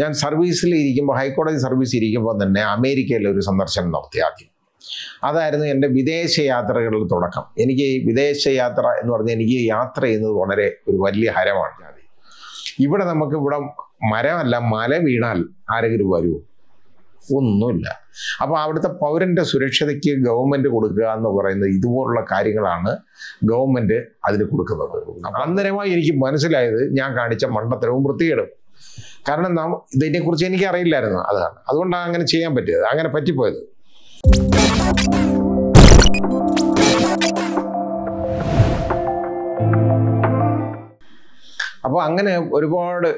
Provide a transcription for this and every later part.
ഞാൻ സർവീസിൽ ഇരിക്കുമ്പോൾ ഹൈക്കോടതി സർവീസ് ഇരിക്കുമ്പോൾ തന്നെ അമേരിക്കയിൽ ഒരു സന്ദർശനം നടത്തി ആദ്യം അതായിരുന്നു എൻ്റെ വിദേശ യാത്രകളുടെ തുടക്കം എനിക്ക് വിദേശ യാത്ര എന്ന് പറഞ്ഞാൽ എനിക്ക് യാത്ര ചെയ്യുന്നത് വളരെ ഒരു വലിയ ഹരമാണ് ഇവിടെ നമുക്ക് ഇവിടെ മരമല്ല മല വീണാൽ ആരെങ്കിലും വരുമോ ഒന്നുമില്ല അപ്പോൾ അവിടുത്തെ പൗരന്റെ സുരക്ഷതയ്ക്ക് ഗവൺമെന്റ് കൊടുക്കുക എന്ന് പറയുന്നത് ഇതുപോലുള്ള കാര്യങ്ങളാണ് ഗവൺമെന്റ് അതിന് കൊടുക്കുന്നത് അന്നേരമായി എനിക്ക് മനസ്സിലായത് ഞാൻ കാണിച്ച മണ്ടത്തരവും വൃത്തികേടും കാരണം നാം ഇതിനെക്കുറിച്ച് എനിക്ക് അറിയില്ലായിരുന്നു അതാണ് അതുകൊണ്ടാണ് അങ്ങനെ ചെയ്യാൻ പറ്റിയത് അങ്ങനെ പറ്റിപ്പോയത് അപ്പോൾ അങ്ങനെ ഒരുപാട്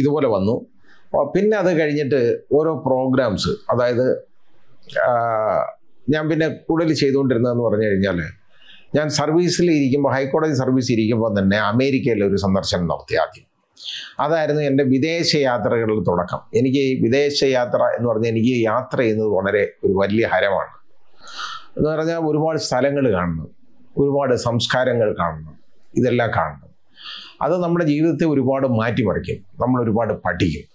ഇതുപോലെ വന്നു പിന്നെ അത് കഴിഞ്ഞിട്ട് ഓരോ പ്രോഗ്രാംസ് അതായത് ഞാൻ പിന്നെ കൂടുതൽ ചെയ്തുകൊണ്ടിരുന്നതെന്ന് പറഞ്ഞു കഴിഞ്ഞാൽ ഞാൻ സർവീസിൽ ഇരിക്കുമ്പോൾ ഹൈക്കോടതി സർവീസ് ഇരിക്കുമ്പോൾ തന്നെ അമേരിക്കയിൽ ഒരു സന്ദർശനം നടത്തി ആദ്യം അതായിരുന്നു എൻ്റെ വിദേശ യാത്രകളുടെ തുടക്കം എനിക്ക് വിദേശ യാത്ര എന്ന് പറഞ്ഞാൽ എനിക്ക് യാത്ര ചെയ്യുന്നത് വളരെ ഒരു വലിയ ഹരമാണ് എന്ന് പറഞ്ഞാൽ ഒരുപാട് സ്ഥലങ്ങൾ കാണണം ഒരുപാട് സംസ്കാരങ്ങൾ കാണണം ഇതെല്ലാം കാണണം അത് നമ്മുടെ ജീവിതത്തെ ഒരുപാട് മാറ്റിമറിക്കും നമ്മൾ ഒരുപാട് പഠിക്കും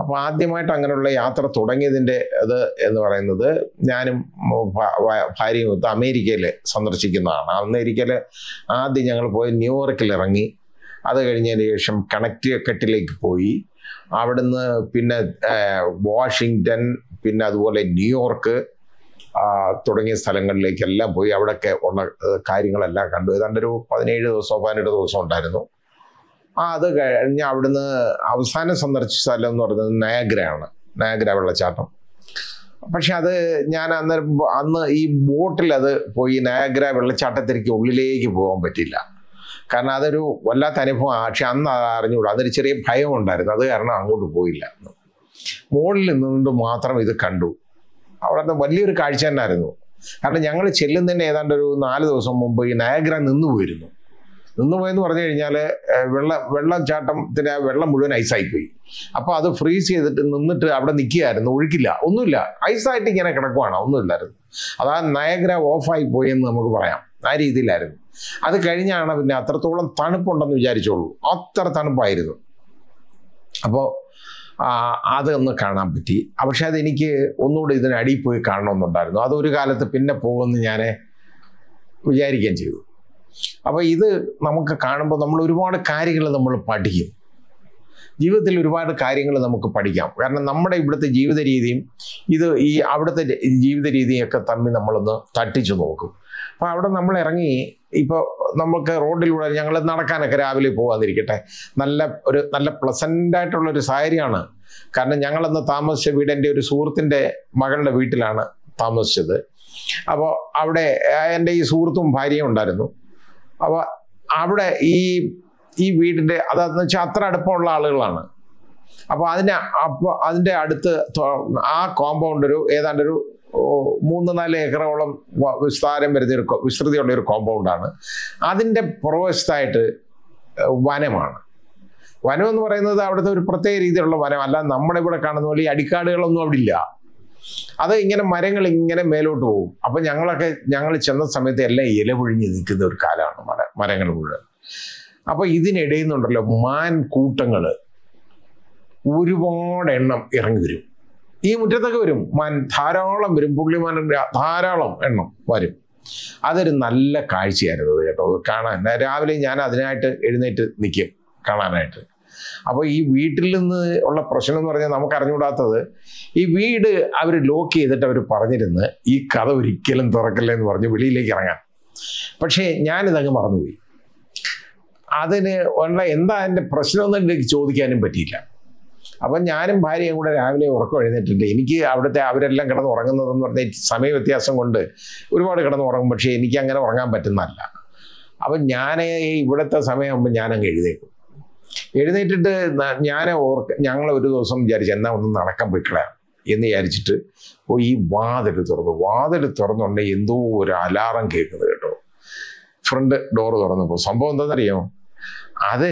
അപ്പോൾ ആദ്യമായിട്ട് അങ്ങനെയുള്ള യാത്ര തുടങ്ങിയതിൻ്റെ ഇത് എന്ന് പറയുന്നത് ഞാനും ഭാര്യയും അമേരിക്കയിൽ സന്ദർശിക്കുന്നതാണ് അമേരിക്കയിൽ ആദ്യം ഞങ്ങൾ പോയി ന്യൂയോർക്കിൽ ഇറങ്ങി അത് കഴിഞ്ഞതിന് ശേഷം കണക്റ്റിക്കട്ടിലേക്ക് പോയി അവിടുന്ന് പിന്നെ വാഷിങ്ടൺ പിന്നെ അതുപോലെ ന്യൂയോർക്ക് തുടങ്ങിയ സ്ഥലങ്ങളിലേക്കെല്ലാം പോയി അവിടെയൊക്കെ ഉള്ള കാര്യങ്ങളെല്ലാം കണ്ടു ഏതാണ്ട് ഒരു പതിനേഴ് ദിവസമോ പതിനെട്ട് ദിവസം ഉണ്ടായിരുന്നു ആ അത് കഴിഞ്ഞ് അവിടുന്ന് അവസാനം സന്ദർശിച്ച സ്ഥലം എന്ന് പറയുന്നത് നയഗ്രയാണ് നയഗ്ര വെള്ളച്ചാട്ടം പക്ഷെ അത് ഞാൻ അന്നേരം അന്ന് ഈ ബോട്ടിൽ അത് പോയി നയഗ്ര വെള്ളച്ചാട്ടത്തിലേക്ക് ഉള്ളിലേക്ക് പോകാൻ പറ്റില്ല കാരണം അതൊരു വല്ലാത്ത അനുഭവം പക്ഷെ അന്ന് അത് അറിഞ്ഞുകൂടാ അതൊരു ചെറിയ ഭയം ഉണ്ടായിരുന്നു അത് കാരണം അങ്ങോട്ട് പോയില്ല മുകളിൽ നിന്നുകൊണ്ട് മാത്രം ഇത് കണ്ടു അവിടെ വലിയൊരു കാഴ്ച തന്നെയായിരുന്നു കാരണം ഞങ്ങൾ ചെല്ലുന്നതിന് ഏതാണ്ട് ഒരു നാല് ദിവസം മുമ്പ് ഈ നയഗ്ര നിന്നു പോയിരുന്നു നിന്നു പോയെന്ന് പറഞ്ഞു കഴിഞ്ഞാൽ വെള്ള വെള്ളച്ചാട്ടത്തിൻ്റെ ആ വെള്ളം മുഴുവൻ ഐസായി പോയി അപ്പോൾ അത് ഫ്രീസ് ചെയ്തിട്ട് നിന്നിട്ട് അവിടെ നിൽക്കുകയായിരുന്നു ഒഴുക്കില്ല ഒന്നുമില്ല ഐസായിട്ട് ഇങ്ങനെ കിടക്കുവാണ് ഒന്നുമില്ലായിരുന്നു അതാ നയഗ്ര ഓഫായി പോയി എന്ന് നമുക്ക് പറയാം ആ രീതിയിലായിരുന്നു അത് കഴിഞ്ഞാണ് പിന്നെ അത്രത്തോളം തണുപ്പുണ്ടെന്ന് വിചാരിച്ചോളൂ അത്ര തണുപ്പായിരുന്നു അപ്പോൾ അതൊന്ന് കാണാൻ പറ്റി പക്ഷെ അതെനിക്ക് ഒന്നുകൂടി ഇതിനടിയിൽ പോയി കാണണമെന്നുണ്ടായിരുന്നു അതൊരു കാലത്ത് പിന്നെ പോകുമെന്ന് ഞാൻ വിചാരിക്കുകയും ചെയ്തു അപ്പോൾ ഇത് നമുക്ക് കാണുമ്പോൾ നമ്മൾ ഒരുപാട് കാര്യങ്ങൾ നമ്മൾ പഠിക്കും ജീവിതത്തിൽ ഒരുപാട് കാര്യങ്ങൾ നമുക്ക് പഠിക്കാം കാരണം നമ്മുടെ ഇവിടുത്തെ ജീവിത രീതിയും ഇത് ഈ അവിടുത്തെ ജീവിത രീതിയൊക്കെ തമ്മിൽ നമ്മളൊന്ന് തട്ടിച്ചു നോക്കും അപ്പോൾ അവിടെ നമ്മൾ ഇറങ്ങി ഇപ്പോൾ നമുക്ക് റോഡിലൂടെ ഞങ്ങൾ നടക്കാനൊക്കെ രാവിലെ പോകാതിരിക്കട്ടെ നല്ല ഒരു നല്ല പ്ലസൻ്റായിട്ടുള്ളൊരു സാഹചര്യമാണ് കാരണം ഞങ്ങളന്ന് താമസിച്ച വീട് എൻ്റെ ഒരു സുഹൃത്തിൻ്റെ മകളുടെ വീട്ടിലാണ് താമസിച്ചത് അപ്പോൾ അവിടെ എൻ്റെ ഈ സുഹൃത്തും ഭാര്യയും ഉണ്ടായിരുന്നു അപ്പോൾ അവിടെ ഈ ഈ വീടിൻ്റെ അതെന്ന് വെച്ചാൽ അത്ര അടുപ്പമുള്ള ആളുകളാണ് അപ്പോൾ അതിന് അപ്പോൾ അതിൻ്റെ അടുത്ത് ആ കോമ്പൗണ്ട് ഒരു ഏതാണ്ട് ഒരു മൂന്ന് നാല് ഏക്കറോളം വിസ്താരം വരുന്ന ഒരു വിസ്തൃതിയുള്ള ഒരു കോമ്പൗണ്ടാണ് അതിൻ്റെ പുറവശത്തായിട്ട് വനമാണ് വനം എന്ന് പറയുന്നത് അവിടുത്തെ ഒരു പ്രത്യേക രീതിയിലുള്ള വനമല്ല നമ്മുടെ ഇവിടെ കാണുന്ന പോലെ ഈ അടിക്കാടുകളൊന്നും അവിടെ ഇല്ല അത് ഇങ്ങനെ മരങ്ങൾ ഇങ്ങനെ മേലോട്ട് പോകും അപ്പം ഞങ്ങളൊക്കെ ഞങ്ങൾ ചെന്ന സമയത്ത് എല്ലാം ഇല പൊഴിഞ്ഞ് നിൽക്കുന്ന ഒരു കാലമാണ് മര മരങ്ങൾ മുഴുവൻ അപ്പോൾ ഇതിനിടയിൽ നിന്നുണ്ടല്ലോ മാൻ കൂട്ടങ്ങൾ ഒരുപാട് എണ്ണം ഇറങ്ങി വരും ഈ മുറ്റത്തൊക്കെ വരും മാൻ ധാരാളം വരും പുള്ളിമാനൻ്റെ ധാരാളം എണ്ണം വരും അതൊരു നല്ല കാഴ്ചയായിരുന്നു അത് കേട്ടോ കാണാൻ രാവിലെ ഞാൻ അതിനായിട്ട് എഴുന്നേറ്റ് നിൽക്കും കാണാനായിട്ട് അപ്പോൾ ഈ വീട്ടിൽ നിന്ന് ഉള്ള പ്രശ്നം എന്ന് പറഞ്ഞാൽ നമുക്ക് അറിഞ്ഞുകൂടാത്തത് ഈ വീട് അവർ ലോക്ക് ചെയ്തിട്ട് അവർ പറഞ്ഞിരുന്ന് ഈ കഥ ഒരിക്കലും തുറക്കല്ലേ എന്ന് പറഞ്ഞ് വെളിയിലേക്ക് ഇറങ്ങാൻ പക്ഷേ ഞാനിതങ്ങ് മറന്നുപോയി അതിന് ഉള്ള എന്താ എൻ്റെ പ്രശ്നം എന്ന് ചോദിക്കാനും പറ്റിയില്ല അപ്പം ഞാനും ഭാര്യയും കൂടെ രാവിലെ ഉറക്കം എഴുന്നേറ്റിട്ട് എനിക്ക് അവിടുത്തെ അവരെല്ലാം കിടന്ന് ഉറങ്ങുന്നതെന്ന് പറഞ്ഞാൽ സമയ വ്യത്യാസം കൊണ്ട് ഒരുപാട് കിടന്ന് ഉറങ്ങും പക്ഷേ എനിക്ക് അങ്ങനെ ഉറങ്ങാൻ പറ്റുന്നതല്ല അപ്പം ഞാൻ ഇവിടുത്തെ സമയമാകുമ്പോൾ ഞാനങ്ങ് എഴുതേക്കും എഴുന്നേറ്റിട്ട് ഞാൻ ഓർക്ക ഞങ്ങൾ ഒരു ദിവസം വിചാരിച്ചു എന്നാൽ ഒന്ന് നടക്കാൻ പോയിക്കളയാം എന്ന് വിചാരിച്ചിട്ട് ഓ ഈ വാതിൽ തുറന്നു വാതിൽ തുറന്നുണ്ടെങ്കിൽ എന്തോ ഒരു അലാറം കേൾക്കുന്നത് കേട്ടോ ഫ്രണ്ട് ഡോറ് തുറന്നപ്പോൾ സംഭവം എന്താണെന്നറിയോ അത്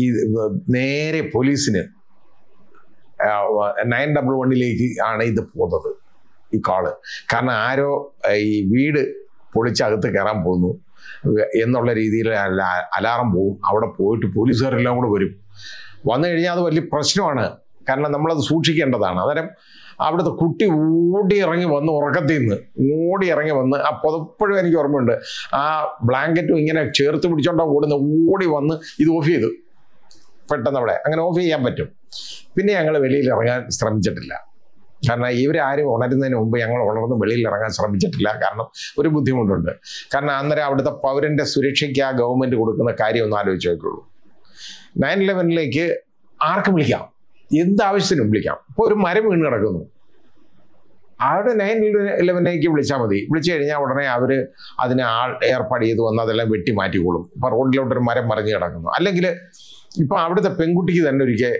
ഈ നേരെ പോലീസിന് നയൻ ഡബിൾ വണ്ണിലേക്ക് ആണ് ഇത് പോകുന്നത് ഈ കാള് കാരണം ആരോ ഈ വീട് പൊളിച്ചകത്ത് കയറാൻ പോകുന്നു എന്നുള്ള രീതിയിൽ അലാറം പോകും അവിടെ പോയിട്ട് പോലീസുകാരെല്ലാം കൂടെ വരും വന്നു കഴിഞ്ഞാൽ അത് വലിയ പ്രശ്നമാണ് കാരണം നമ്മളത് സൂക്ഷിക്കേണ്ടതാണ് അന്നേരം അവിടുത്തെ കുട്ടി ഓടി ഇറങ്ങി വന്ന് ഉറക്കത്തിൽ നിന്ന് ഓടി ഇറങ്ങി വന്ന് ആ പുതപ്പോഴും എനിക്ക് ഓർമ്മയുണ്ട് ആ ബ്ലാങ്കറ്റും ഇങ്ങനെ ചേർത്ത് പിടിച്ചോണ്ടാണ് ഓടുന്ന ഓടി വന്ന് ഇത് ഓഫ് ചെയ്തു പെട്ടെന്ന് അവിടെ അങ്ങനെ ഓഫ് ചെയ്യാൻ പറ്റും പിന്നെ ഞങ്ങൾ വെളിയിൽ ഇറങ്ങാൻ ശ്രമിച്ചിട്ടില്ല കാരണം ഇവരാരും ഉണരുന്നതിന് മുമ്പ് ഞങ്ങൾ ഉണർന്ന് വെളിയിൽ ഇറങ്ങാൻ ശ്രമിച്ചിട്ടില്ല കാരണം ഒരു ബുദ്ധിമുട്ടുണ്ട് കാരണം അന്നേരം അവിടുത്തെ പൗരന്റെ സുരക്ഷയ്ക്ക് ആ ഗവൺമെന്റ് കൊടുക്കുന്ന കാര്യം ഒന്ന് ആലോചിച്ച് നോക്കുള്ളൂ നയൻ ഇലവനിലേക്ക് ആർക്കും വിളിക്കാം എന്താവശ്യത്തിനും വിളിക്കാം ഇപ്പോൾ ഒരു മരം വീണ് കിടക്കുന്നു അവിടെ നയൻ ഇലവനിലേക്ക് വിളിച്ചാൽ മതി വിളിച്ചു കഴിഞ്ഞാൽ ഉടനെ അവർ അതിനെ ആൾ ഏർപ്പാട് ചെയ്ത് വന്ന് അതെല്ലാം വെട്ടി മാറ്റിക്കോളും റോഡിലോട്ട് ഒരു മരം മറിഞ്ഞ് കിടക്കുന്നു അല്ലെങ്കിൽ ഇപ്പോൾ അവിടുത്തെ പെൺകുട്ടിക്ക് തന്നെ ഒരിക്കൽ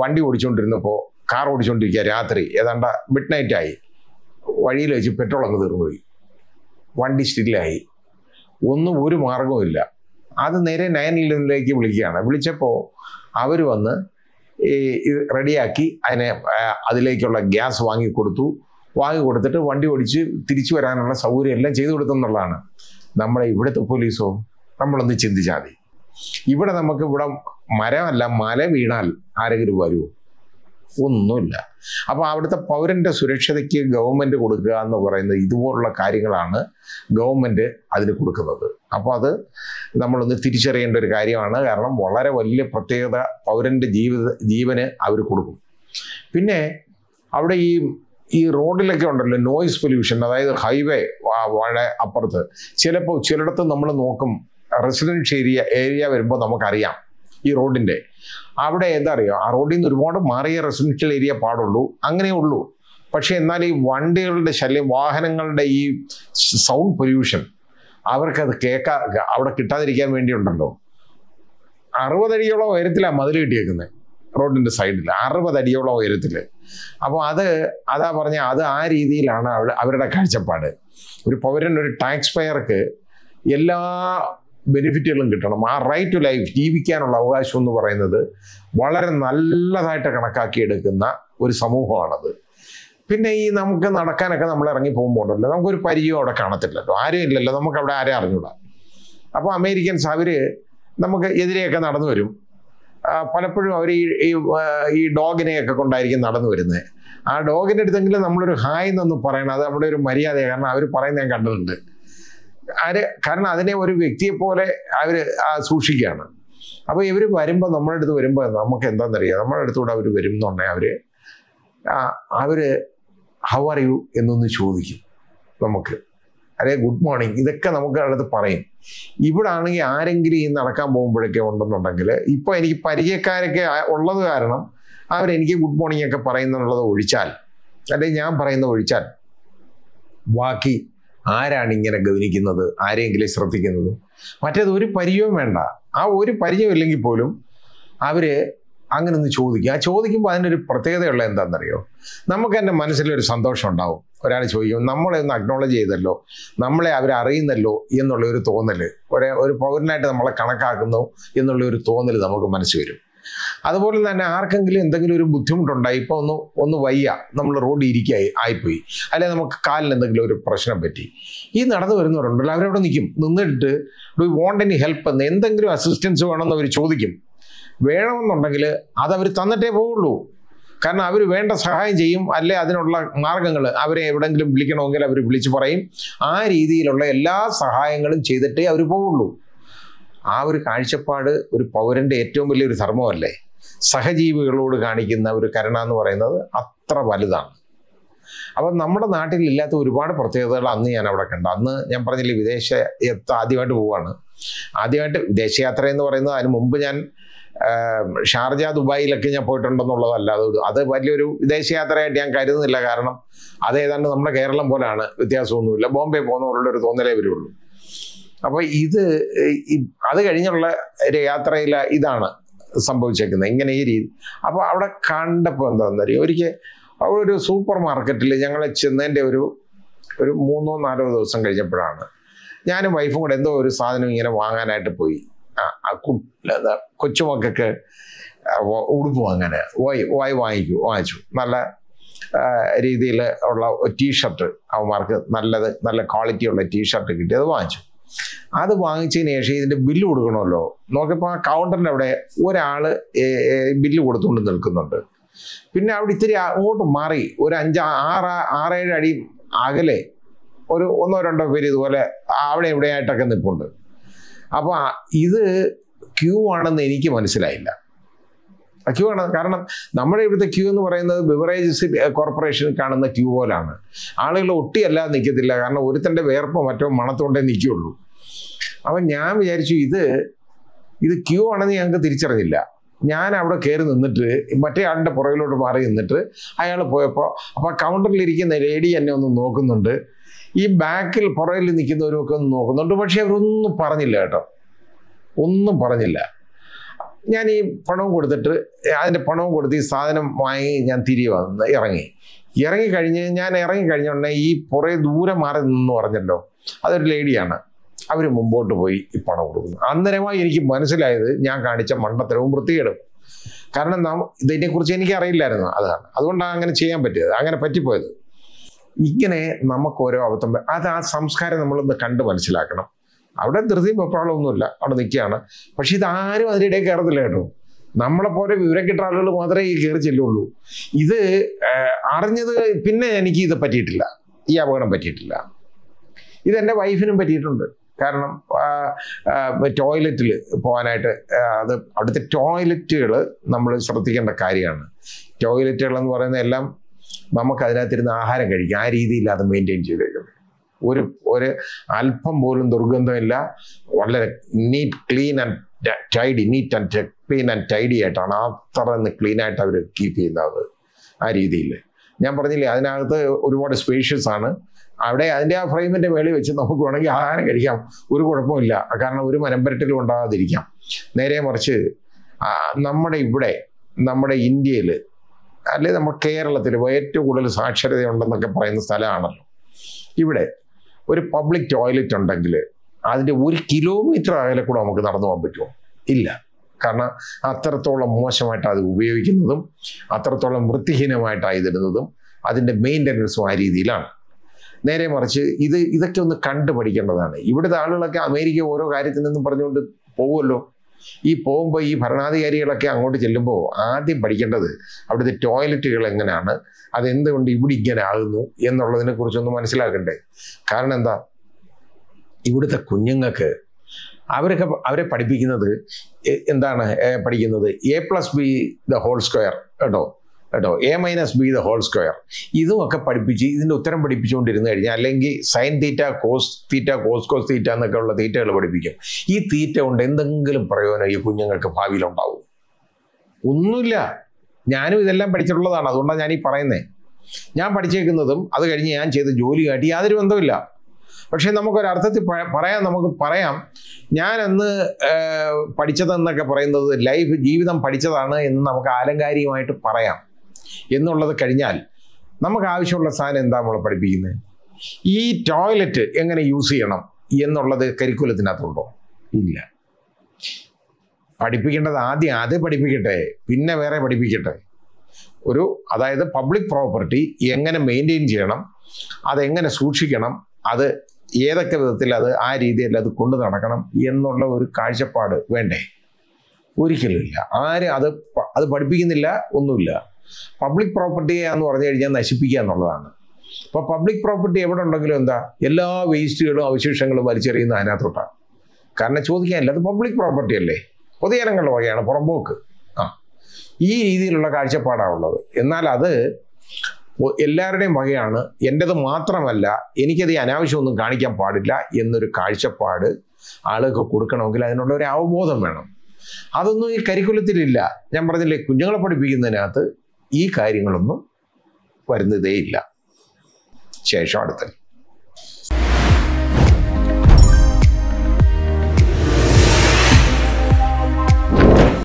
വണ്ടി ഓടിച്ചുകൊണ്ടിരുന്നപ്പോൾ കാർ ഓടിച്ചുകൊണ്ടിരിക്കുക രാത്രി ഏതാണ്ട് മിഡ് നൈറ്റ് ആയി വഴിയിൽ വെച്ച് പെട്രോൾ അങ്ങ് തീർന്നുപോയി വണ്ടി സ്റ്റില്ലായി ഒന്നും ഒരു ഇല്ല അത് നേരെ നയൻ ഇലവനിലേക്ക് വിളിക്കുകയാണ് വിളിച്ചപ്പോൾ അവർ വന്ന് ഈ റെഡിയാക്കി അതിനെ അതിലേക്കുള്ള ഗ്യാസ് വാങ്ങിക്കൊടുത്തു വാങ്ങി കൊടുത്തിട്ട് വണ്ടി ഓടിച്ച് തിരിച്ചു വരാനുള്ള സൗകര്യം എല്ലാം ചെയ്തു എന്നുള്ളതാണ് നമ്മളെ ഇവിടുത്തെ പോലീസോ നമ്മളൊന്ന് ചിന്തിച്ചാൽ മതി ഇവിടെ നമുക്ക് ഇവിടെ മരമല്ല മല വീണാൽ ആരെങ്കിലും വരുമോ ഒന്നുമില്ല അപ്പോൾ അവിടുത്തെ പൗരൻ്റെ സുരക്ഷതയ്ക്ക് ഗവൺമെൻറ് കൊടുക്കുക എന്ന് പറയുന്നത് ഇതുപോലുള്ള കാര്യങ്ങളാണ് ഗവൺമെൻറ് അതിന് കൊടുക്കുന്നത് അപ്പോൾ അത് നമ്മളൊന്ന് തിരിച്ചറിയേണ്ട ഒരു കാര്യമാണ് കാരണം വളരെ വലിയ പ്രത്യേകത പൗരൻ്റെ ജീവിത ജീവന് അവർ കൊടുക്കും പിന്നെ അവിടെ ഈ ഈ റോഡിലൊക്കെ ഉണ്ടല്ലോ നോയിസ് പൊല്യൂഷൻ അതായത് ഹൈവേ വാഴ അപ്പുറത്ത് ചിലപ്പോൾ ചിലയിടത്ത് നമ്മൾ നോക്കും റെസിഡൻഷ്യൽ ഏരിയ ഏരിയ വരുമ്പോൾ നമുക്കറിയാം ഈ റോഡിൻ്റെ അവിടെ എന്താ അറിയാം ആ റോഡിൽ നിന്ന് ഒരുപാട് മാറിയ റെസിഡൻഷ്യൽ ഏരിയ പാടുള്ളൂ അങ്ങനെ ഉള്ളൂ പക്ഷേ എന്നാൽ ഈ വണ്ടികളുടെ ശല്യം വാഹനങ്ങളുടെ ഈ സൗണ്ട് പൊല്യൂഷൻ അവർക്കത് കേൾക്കാ അവിടെ കിട്ടാതിരിക്കാൻ വേണ്ടിയുണ്ടല്ലോ അറുപതടിയോളം ഉയരത്തിലാണ് മതിൽ കിട്ടിയേക്കുന്നത് റോഡിൻ്റെ സൈഡിൽ അറുപതടിയോളം ഉയരത്തിൽ അപ്പോൾ അത് അതാ പറഞ്ഞ അത് ആ രീതിയിലാണ് അവരുടെ കാഴ്ചപ്പാട് ഒരു പൗരൻ ഒരു ടാക്സ് പെയർക്ക് എല്ലാ ബെനിഫിറ്റുകളും കിട്ടണം ആ റൈറ്റ് ടു ലൈഫ് ജീവിക്കാനുള്ള അവകാശം എന്ന് പറയുന്നത് വളരെ നല്ലതായിട്ട് കണക്കാക്കിയെടുക്കുന്ന ഒരു സമൂഹമാണത് പിന്നെ ഈ നമുക്ക് നടക്കാനൊക്കെ നമ്മൾ ഇറങ്ങി പോകുമ്പോൾ ഉണ്ടല്ലോ നമുക്കൊരു പരിചയം അവിടെ കാണത്തില്ലല്ലോ ആരും ഇല്ലല്ലോ നമുക്ക് അവിടെ ആരെ അറിഞ്ഞൂടാ അപ്പോൾ അമേരിക്കൻസ് അവർ നമുക്ക് എതിരെയൊക്കെ നടന്നു വരും പലപ്പോഴും അവർ ഈ ഈ ഡോഗിനെയൊക്കെ കൊണ്ടായിരിക്കും നടന്നു വരുന്നത് ആ ഡോഗിൻ്റെ അടുത്തെങ്കിലും നമ്മളൊരു ഹായ് എന്നൊന്ന് പറയണം അത് നമ്മുടെ ഒരു മര്യാദയാണ് കാരണം അവർ പറയുന്നത് ഞാൻ കണ്ടതുണ്ട് ആര് കാരണം അതിനെ ഒരു വ്യക്തിയെ പോലെ അവർ സൂക്ഷിക്കുകയാണ് അപ്പോൾ ഇവർ വരുമ്പോൾ നമ്മുടെ അടുത്ത് വരുമ്പോൾ നമുക്ക് എന്താണെന്നറിയാം നമ്മുടെ അടുത്തൂടെ അവർ വരും എന്നുണ്ടെങ്കിൽ അവർ അവർ ഹൗ ആർ യു എന്നൊന്ന് ചോദിക്കും നമുക്ക് അല്ലെ ഗുഡ് മോർണിംഗ് ഇതൊക്കെ നമുക്ക് അടുത്ത് പറയും ഇവിടെ ആണെങ്കിൽ ആരെങ്കിലും ഈ നടക്കാൻ പോകുമ്പോഴൊക്കെ ഉണ്ടെന്നുണ്ടെങ്കിൽ ഇപ്പൊ എനിക്ക് പരിചയക്കാരൊക്കെ ഉള്ളത് കാരണം അവരെനിക്ക് ഗുഡ് മോർണിംഗ് ഒക്കെ പറയുന്നുള്ളത് ഒഴിച്ചാൽ അല്ലെങ്കിൽ ഞാൻ പറയുന്ന ഒഴിച്ചാൽ ബാക്കി ആരാണ് ഇങ്ങനെ ഗവനിക്കുന്നത് ആരെങ്കിലും ശ്രദ്ധിക്കുന്നത് മറ്റേത് ഒരു പരിചയവും വേണ്ട ആ ഒരു പരിചയം ഇല്ലെങ്കിൽ പോലും അവര് അങ്ങനെ ഒന്ന് ചോദിക്കുക ആ ചോദിക്കുമ്പോൾ അതിനൊരു പ്രത്യേകതയുള്ള എന്താണെന്നറിയോ നമുക്ക് എൻ്റെ മനസ്സിലൊരു സന്തോഷം ഉണ്ടാവും ഒരാൾ ചോദിക്കും നമ്മളെ ഒന്ന് അക്നോളജ് ചെയ്തല്ലോ നമ്മളെ അവർ അറിയുന്നല്ലോ എന്നുള്ള ഒരു തോന്നൽ ഒരേ ഒരു പൗരനായിട്ട് നമ്മളെ കണക്കാക്കുന്നു എന്നുള്ള ഒരു തോന്നൽ നമുക്ക് മനസ്സിൽ വരും അതുപോലെ തന്നെ ആർക്കെങ്കിലും എന്തെങ്കിലും ഒരു ബുദ്ധിമുട്ടുണ്ടായി ഇപ്പോൾ ഒന്ന് ഒന്ന് വയ്യ നമ്മൾ റോഡ് ഇരിക്കായി ആയിപ്പോയി അല്ലെങ്കിൽ നമുക്ക് കാലിന് എന്തെങ്കിലും ഒരു പ്രശ്നം പറ്റി ഈ നടന്നു വരുന്നവരുണ്ടല്ലോ അവരവിടെ നിൽക്കും നിന്നിട്ട് വി വോണ്ട് എനി ഹെൽപ്പ് എന്ന് എന്തെങ്കിലും അസിസ്റ്റൻസ് വേണമെന്ന് അവർ ചോദിക്കും വേണമെന്നുണ്ടെങ്കിൽ അതവർ തന്നിട്ടേ പോവുള്ളൂ കാരണം അവർ വേണ്ട സഹായം ചെയ്യും അല്ലെ അതിനുള്ള മാർഗങ്ങൾ അവരെ എവിടെങ്കിലും വിളിക്കണമെങ്കിൽ അവർ വിളിച്ചു പറയും ആ രീതിയിലുള്ള എല്ലാ സഹായങ്ങളും ചെയ്തിട്ടേ അവർ പോവുള്ളൂ ആ ഒരു കാഴ്ചപ്പാട് ഒരു പൗരൻ്റെ ഏറ്റവും വലിയൊരു ധർമ്മമല്ലേ സഹജീവികളോട് കാണിക്കുന്ന ഒരു കരുണ എന്ന് പറയുന്നത് അത്ര വലുതാണ് അപ്പം നമ്മുടെ നാട്ടിൽ ഇല്ലാത്ത ഒരുപാട് പ്രത്യേകതകൾ അന്ന് ഞാൻ അവിടെ കണ്ടു അന്ന് ഞാൻ പറഞ്ഞില്ലേ വിദേശ ആദ്യമായിട്ട് പോവാണ് ആദ്യമായിട്ട് വിദേശയാത്ര എന്ന് പറയുന്നത് അതിന് മുമ്പ് ഞാൻ ഷാർജ ദുബായിലൊക്കെ ഞാൻ പോയിട്ടുണ്ടെന്നുള്ളതല്ല അത് അത് വലിയൊരു വിദേശയാത്രയായിട്ട് ഞാൻ കരുതുന്നില്ല കാരണം അത് ഏതാണ്ട് നമ്മുടെ കേരളം പോലാണ് വ്യത്യാസമൊന്നുമില്ല ബോംബെ പോകുന്നവരുടെ ഒരു തോന്നലേ വരുള്ളൂ അപ്പോൾ ഇത് അത് കഴിഞ്ഞുള്ള ഒരു ഇതാണ് സംഭവിച്ചേക്കുന്നത് ഇങ്ങനെ ഈ രീതി അപ്പോൾ അവിടെ കണ്ടപ്പോൾ എന്താണെന്ന് അറിയാം ഒരിക്കൽ ഒരു സൂപ്പർ മാർക്കറ്റിൽ ഞങ്ങൾ ചെന്നതിൻ്റെ ഒരു ഒരു മൂന്നോ നാലോ ദിവസം കഴിഞ്ഞപ്പോഴാണ് ഞാനും വൈഫും കൂടെ എന്തോ ഒരു സാധനം ഇങ്ങനെ വാങ്ങാനായിട്ട് പോയി കൊച്ചുമക്കൾക്ക് ഉടുപ്പും അങ്ങനെ വായി വായി വാങ്ങിക്കും വാങ്ങിച്ചു നല്ല രീതിയിൽ ഉള്ള ടീഷർട്ട് അവന്മാർക്ക് നല്ലത് നല്ല ക്വാളിറ്റി ഉള്ള ടീഷർട്ട് കിട്ടി അത് വാങ്ങിച്ചു അത് വാങ്ങിച്ചതിന് ശേഷം ഇതിൻ്റെ ബില്ല് കൊടുക്കണമല്ലോ നോക്കിയപ്പോൾ ആ കൗണ്ടറിൻ്റെ അവിടെ ഒരാൾ ബില്ല് കൊടുത്തുകൊണ്ട് നിൽക്കുന്നുണ്ട് പിന്നെ അവിടെ ഇത്തിരി അങ്ങോട്ട് മാറി ഒരു അഞ്ച് ആറ് ആറേഴ് അടി അകലെ ഒരു ഒന്നോ രണ്ടോ പേര് ഇതുപോലെ അവിടെ എവിടെയായിട്ടൊക്കെ നിൽപ്പുണ്ട് അപ്പോൾ ഇത് ക്യൂ ആണെന്ന് എനിക്ക് മനസ്സിലായില്ല ക്യൂ ആണ് കാരണം നമ്മുടെ ഇവിടുത്തെ ക്യൂ എന്ന് പറയുന്നത് ബിവറേജസ് കോർപ്പറേഷൻ കാണുന്ന ക്യൂ പോലാണ് ആളുകൾ ഒട്ടിയല്ല നിൽക്കത്തില്ല കാരണം ഒരുത്തൻ്റെ വേർപ്പോ മറ്റോ മണത്തോണ്ടേ നിൽക്കുകയുള്ളൂ അപ്പം ഞാൻ വിചാരിച്ചു ഇത് ഇത് ക്യൂ ആണെന്ന് ഞങ്ങൾക്ക് തിരിച്ചറിഞ്ഞില്ല ഞാൻ അവിടെ കയറി നിന്നിട്ട് മറ്റേ ആളുടെ പുറകിലോട്ട് മാറി നിന്നിട്ട് അയാൾ പോയപ്പോൾ അപ്പോൾ കൗണ്ടറിലിരിക്കുന്ന ലേഡി എന്നെ ഒന്ന് നോക്കുന്നുണ്ട് ഈ ബാക്കിൽ പുറകിൽ നിൽക്കുന്നവരൊക്കെ ഒന്ന് നോക്കുന്നുണ്ട് പക്ഷേ അവരൊന്നും പറഞ്ഞില്ല കേട്ടോ ഒന്നും പറഞ്ഞില്ല ഞാൻ ഈ പണവും കൊടുത്തിട്ട് അതിൻ്റെ പണവും കൊടുത്ത് ഈ സാധനം വാങ്ങി ഞാൻ തിരികെ വന്ന് ഇറങ്ങി ഇറങ്ങിക്കഴിഞ്ഞ് ഞാൻ ഇറങ്ങിക്കഴിഞ്ഞ ഉടനെ ഈ പുറേ ദൂരെ മാറി നിന്ന് പറഞ്ഞല്ലോ അതൊരു ലേഡിയാണ് അവർ മുമ്പോട്ട് പോയി ഈ പണം കൊടുക്കുന്നു അന്നേരമായി എനിക്ക് മനസ്സിലായത് ഞാൻ കാണിച്ച മണ്ടത്തരവും വൃത്തികേടും കാരണം നാം ഇതിനെക്കുറിച്ച് എനിക്ക് അറിയില്ലായിരുന്നു അതാണ് അതുകൊണ്ടാണ് അങ്ങനെ ചെയ്യാൻ പറ്റിയത് അങ്ങനെ പറ്റിപ്പോയത് ഇങ്ങനെ നമുക്ക് ഓരോ അബദ്ധം അത് ആ സംസ്കാരം നമ്മളൊന്ന് കണ്ട് മനസ്സിലാക്കണം അവിടെ ധൃതിയും വെപ്പാളൊന്നുമില്ല അവിടെ നിൽക്കുകയാണ് പക്ഷെ ഇതാരും അതിനിടയിൽ കയറത്തില്ല കേട്ടോ നമ്മളെ പോലെ വിവരം കിട്ടുന്ന ആളുകൾ മാത്രമേ ഈ കയറി ചെല്ലുള്ളൂ ഇത് അറിഞ്ഞത് പിന്നെ എനിക്ക് ഇത് പറ്റിയിട്ടില്ല ഈ അപകടം പറ്റിയിട്ടില്ല ഇതെൻ്റെ വൈഫിനും പറ്റിയിട്ടുണ്ട് കാരണം ടോയ്ലറ്റിൽ പോകാനായിട്ട് അത് അവിടുത്തെ ടോയ്ലറ്റുകൾ നമ്മൾ ശ്രദ്ധിക്കേണ്ട കാര്യമാണ് ടോയ്ലറ്റുകൾ എന്ന് പറയുന്ന എല്ലാം നമുക്ക് അതിനകത്തിരുന്ന് ആഹാരം കഴിക്കാം ആ രീതിയിൽ അത് മെയിൻറ്റെയിൻ ചെയ്തേക്കുന്നത് ഒരു ഒരു അല്പം പോലും ദുർഗന്ധമില്ല വളരെ neat clean and tidy neat and clean and tidy ആയിട്ടാണ് അത്ര ക്ലീൻ ആയിട്ട് അവർ കീപ്പ് ചെയ്യുന്നത് ആ രീതിയിൽ ഞാൻ പറഞ്ഞില്ലേ അതിനകത്ത് ഒരുപാട് സ്പേഷ്യസ് ആണ് അവിടെ അതിൻ്റെ ആ ഫ്രെയിമിൻ്റെ മേളിൽ വെച്ച് നമുക്ക് വേണമെങ്കിൽ ആഹാരം കഴിക്കാം ഒരു കുഴപ്പമില്ല കാരണം ഒരു മരമ്പരട്ടിലും ഉണ്ടാകാതിരിക്കാം നേരെ മറിച്ച് നമ്മുടെ ഇവിടെ നമ്മുടെ ഇന്ത്യയിൽ അല്ലെ നമ്മൾ കേരളത്തിൽ ഏറ്റവും കൂടുതൽ സാക്ഷരതയുണ്ടെന്നൊക്കെ പറയുന്ന സ്ഥലമാണല്ലോ ഇവിടെ ഒരു പബ്ലിക് ടോയ്ലറ്റ് ഉണ്ടെങ്കിൽ അതിൻ്റെ ഒരു കിലോമീറ്റർ അകലെ കൂടെ നമുക്ക് നടന്നു പോകാൻ പറ്റുമോ ഇല്ല കാരണം അത്രത്തോളം മോശമായിട്ട് അത് ഉപയോഗിക്കുന്നതും അത്രത്തോളം വൃത്തിഹീനമായിട്ടാണ് ഇതിടുന്നതും അതിൻ്റെ മെയിൻ്റനൻസും ആ രീതിയിലാണ് നേരെ മറിച്ച് ഇത് ഇതൊക്കെ ഒന്ന് കണ്ടു പഠിക്കേണ്ടതാണ് ഇവിടുത്തെ ആളുകളൊക്കെ അമേരിക്ക ഓരോ നിന്നും പറഞ്ഞുകൊണ്ട് പോകുമല്ലോ ഈ പോകുമ്പോൾ ഈ ഭരണാധികാരികളൊക്കെ അങ്ങോട്ട് ചെല്ലുമ്പോൾ ആദ്യം പഠിക്കേണ്ടത് അവിടുത്തെ ടോയ്ലറ്റുകൾ എങ്ങനെയാണ് അതെന്തുകൊണ്ട് ഇവിടെ ഇങ്ങനെ ആകുന്നു എന്നുള്ളതിനെ കുറിച്ചൊന്ന് മനസ്സിലാക്കണ്ടേ കാരണം എന്താ ഇവിടുത്തെ കുഞ്ഞുങ്ങൾക്ക് അവരൊക്കെ അവരെ പഠിപ്പിക്കുന്നത് എന്താണ് പഠിക്കുന്നത് A plus B the whole square കേട്ടോ കേട്ടോ A minus B the whole square ഇതുമൊക്കെ പഠിപ്പിച്ച് ഇതിൻ്റെ ഉത്തരം പഠിപ്പിച്ചുകൊണ്ടിരുന്നു കഴിഞ്ഞാൽ അല്ലെങ്കിൽ sine theta cos theta cos cos theta എന്നൊക്കെ ഉള്ള തീറ്റകൾ പഠിപ്പിക്കും ഈ തീറ്റ കൊണ്ട് എന്തെങ്കിലും പ്രയോജനം ഈ കുഞ്ഞുങ്ങൾക്ക് ഭാവിയിലുണ്ടാവും ഒന്നുമില്ല ഞാനും ഇതെല്ലാം പഠിച്ചിട്ടുള്ളതാണ് അതുകൊണ്ടാണ് ഞാൻ ഈ പറയുന്നത് ഞാൻ പഠിച്ചേക്കുന്നതും അത് കഴിഞ്ഞ് ഞാൻ ചെയ്ത കാട്ടി യാതൊരു ബന്ധമില്ല പക്ഷേ നമുക്കൊരർത്ഥത്തിൽ പറയാം നമുക്ക് പറയാം ഞാൻ അന്ന് പഠിച്ചതെന്നൊക്കെ പറയുന്നത് ലൈഫ് ജീവിതം പഠിച്ചതാണ് എന്ന് നമുക്ക് ആലങ്കാരികമായിട്ട് പറയാം എന്നുള്ളത് കഴിഞ്ഞാൽ നമുക്ക് ആവശ്യമുള്ള സാധനം എന്താ നമ്മൾ പഠിപ്പിക്കുന്നത് ഈ ടോയ്ലറ്റ് എങ്ങനെ യൂസ് ചെയ്യണം എന്നുള്ളത് കരിക്കുലത്തിനകത്തുണ്ടോ ഇല്ല പഠിപ്പിക്കേണ്ടത് ആദ്യം അത് പഠിപ്പിക്കട്ടെ പിന്നെ വേറെ പഠിപ്പിക്കട്ടെ ഒരു അതായത് പബ്ലിക് പ്രോപ്പർട്ടി എങ്ങനെ മെയിൻറ്റെയിൻ ചെയ്യണം അതെങ്ങനെ സൂക്ഷിക്കണം അത് ഏതൊക്കെ വിധത്തിൽ അത് ആ രീതിയിൽ അത് കൊണ്ടു നടക്കണം എന്നുള്ള ഒരു കാഴ്ചപ്പാട് വേണ്ടേ ഇല്ല ആരും അത് അത് പഠിപ്പിക്കുന്നില്ല ഒന്നുമില്ല പബ്ലിക് പ്രോപ്പർട്ടിയെ എന്ന് പറഞ്ഞു കഴിഞ്ഞാൽ നശിപ്പിക്കുക എന്നുള്ളതാണ് അപ്പോൾ പബ്ലിക് പ്രോപ്പർട്ടി എവിടെ ഉണ്ടെങ്കിലും എന്താ എല്ലാ വേസ്റ്റുകളും അവശേഷങ്ങളും വലിച്ചെറിയുന്ന അതിനകത്തോട്ടാണ് കാരണം ചോദിക്കാനില്ല അത് പബ്ലിക് പ്രോപ്പർട്ടി അല്ലേ പൊതുജനങ്ങളുടെ വകയാണ് പുറമ്പോക്ക് ആ ഈ രീതിയിലുള്ള കാഴ്ചപ്പാടാണ് ഉള്ളത് എന്നാൽ അത് എല്ലാവരുടെയും വകയാണ് എൻ്റെത് മാത്രമല്ല എനിക്കത് ഈ അനാവശ്യമൊന്നും കാണിക്കാൻ പാടില്ല എന്നൊരു കാഴ്ചപ്പാട് ആളുകൾക്ക് കൊടുക്കണമെങ്കിൽ അതിനുള്ള ഒരു അവബോധം വേണം അതൊന്നും ഈ കരിക്കുലത്തിലില്ല ഞാൻ പറഞ്ഞില്ലേ കുഞ്ഞുങ്ങളെ പഠിപ്പിക്കുന്നതിനകത്ത് ഈ കാര്യങ്ങളൊന്നും വരുന്നതേയില്ല ശേഷം അടുത്തത്